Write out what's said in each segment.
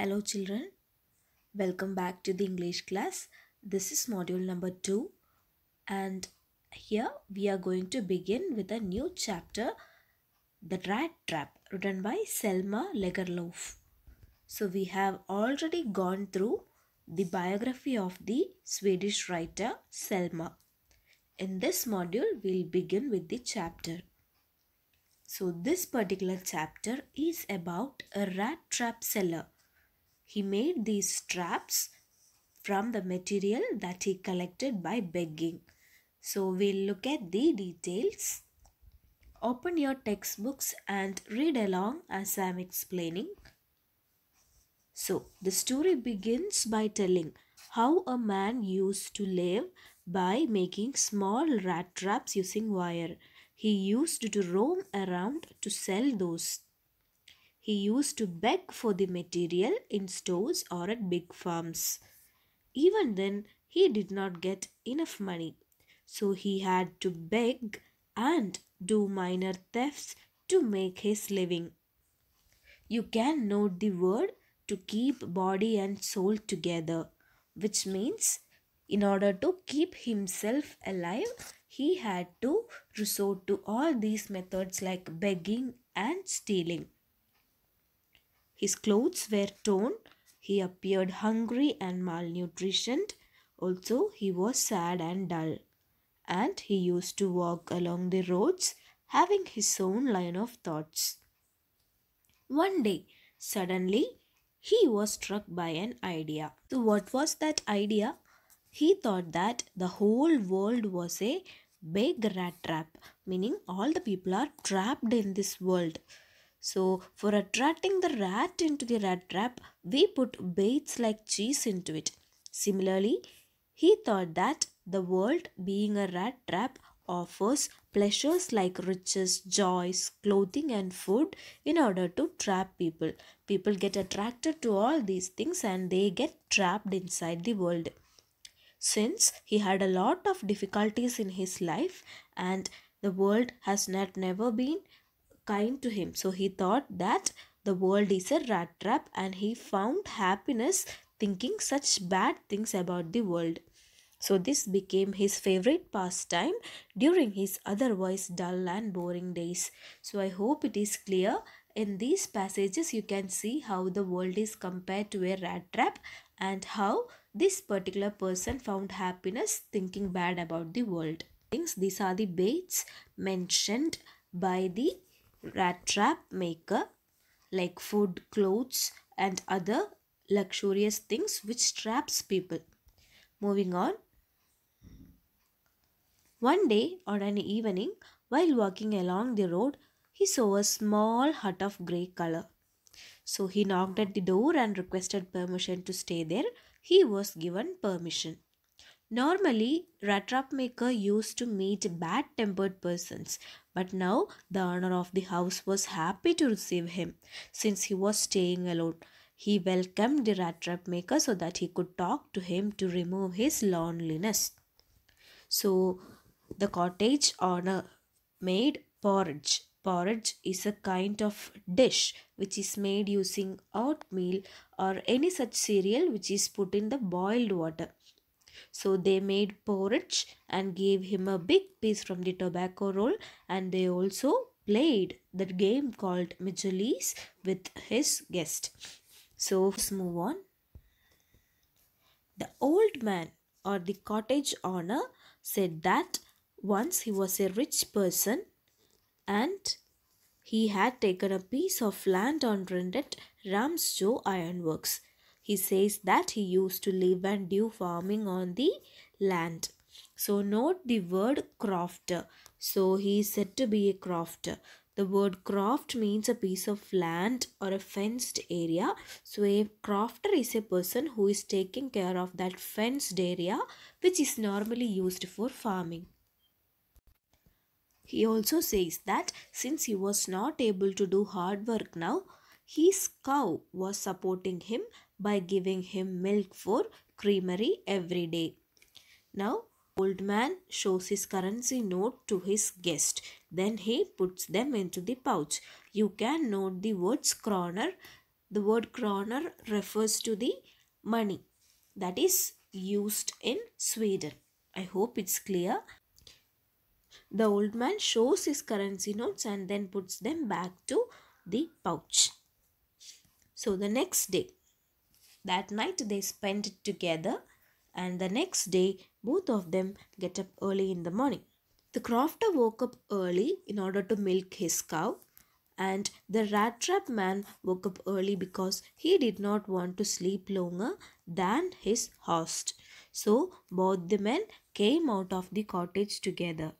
Hello children, welcome back to the English class. This is module number 2 and here we are going to begin with a new chapter The Rat Trap written by Selma Lagerlof. So we have already gone through the biography of the Swedish writer Selma. In this module we'll begin with the chapter. So this particular chapter is about a rat trap seller he made these straps from the material that he collected by begging. So we'll look at the details. Open your textbooks and read along as I am explaining. So the story begins by telling how a man used to live by making small rat traps using wire. He used to roam around to sell those he used to beg for the material in stores or at big farms. Even then, he did not get enough money. So he had to beg and do minor thefts to make his living. You can note the word to keep body and soul together, which means in order to keep himself alive, he had to resort to all these methods like begging and stealing. His clothes were torn. He appeared hungry and malnourished. Also, he was sad and dull. And he used to walk along the roads, having his own line of thoughts. One day, suddenly, he was struck by an idea. So, what was that idea? He thought that the whole world was a big rat trap, meaning all the people are trapped in this world. So, for attracting the rat into the rat trap, we put baits like cheese into it. Similarly, he thought that the world, being a rat trap, offers pleasures like riches, joys, clothing, and food in order to trap people. People get attracted to all these things and they get trapped inside the world. Since he had a lot of difficulties in his life and the world has not never been kind to him. So he thought that the world is a rat trap and he found happiness thinking such bad things about the world. So this became his favorite pastime during his otherwise dull and boring days. So I hope it is clear. In these passages you can see how the world is compared to a rat trap and how this particular person found happiness thinking bad about the world. Things these are the baits mentioned by the rat trap maker like food, clothes and other luxurious things which traps people. Moving on. One day on an evening while walking along the road, he saw a small hut of grey color. So he knocked at the door and requested permission to stay there. He was given permission. Normally, rat-trap maker used to meet bad-tempered persons, but now the owner of the house was happy to receive him, since he was staying alone. He welcomed the rat-trap maker so that he could talk to him to remove his loneliness. So, the cottage owner made porridge. Porridge is a kind of dish which is made using oatmeal or any such cereal which is put in the boiled water. So they made porridge and gave him a big piece from the tobacco roll and they also played the game called Michelis with his guest. So let's move on. The old man or the cottage owner said that once he was a rich person and he had taken a piece of land on rent at Ramsjo Ironworks. He says that he used to live and do farming on the land. So note the word crofter. So he is said to be a crofter. The word croft means a piece of land or a fenced area. So a crofter is a person who is taking care of that fenced area which is normally used for farming. He also says that since he was not able to do hard work now, his cow was supporting him by giving him milk for creamery every day. Now, old man shows his currency note to his guest. Then he puts them into the pouch. You can note the words kroner. The word kroner refers to the money that is used in Sweden. I hope it's clear. The old man shows his currency notes and then puts them back to the pouch. So the next day, that night they spent it together and the next day both of them get up early in the morning. The crofter woke up early in order to milk his cow and the rat trap man woke up early because he did not want to sleep longer than his host. So both the men came out of the cottage together.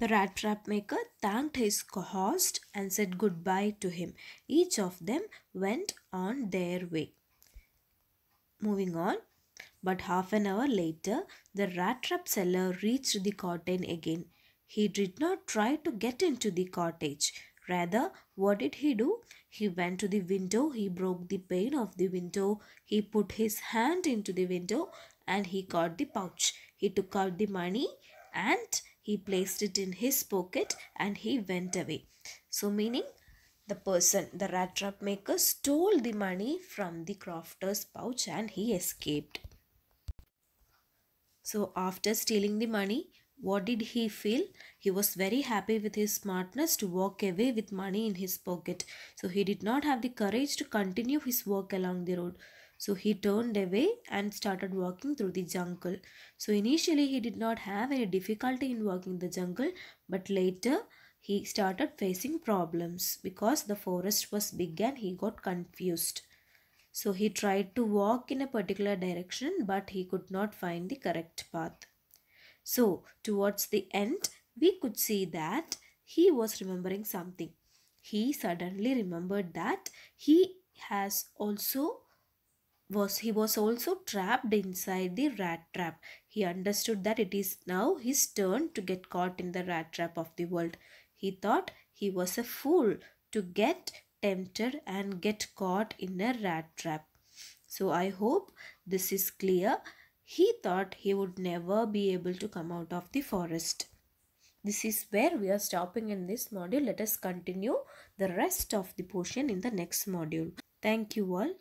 The rat trap maker thanked his host and said goodbye to him. Each of them went on their way. Moving on. But half an hour later, the rat trap seller reached the cottage again. He did not try to get into the cottage. Rather, what did he do? He went to the window, he broke the pane of the window, he put his hand into the window and he got the pouch. He took out the money and he placed it in his pocket and he went away. So, meaning the person, the rat trap maker, stole the money from the crofter's pouch and he escaped. So, after stealing the money, what did he feel? He was very happy with his smartness to walk away with money in his pocket. So, he did not have the courage to continue his work along the road. So he turned away and started walking through the jungle. So initially he did not have any difficulty in walking the jungle but later he started facing problems because the forest was big and he got confused. So he tried to walk in a particular direction but he could not find the correct path. So towards the end we could see that he was remembering something. He suddenly remembered that he has also was he was also trapped inside the rat trap. He understood that it is now his turn to get caught in the rat trap of the world. He thought he was a fool to get tempted and get caught in a rat trap. So I hope this is clear. He thought he would never be able to come out of the forest. This is where we are stopping in this module. Let us continue the rest of the portion in the next module. Thank you all.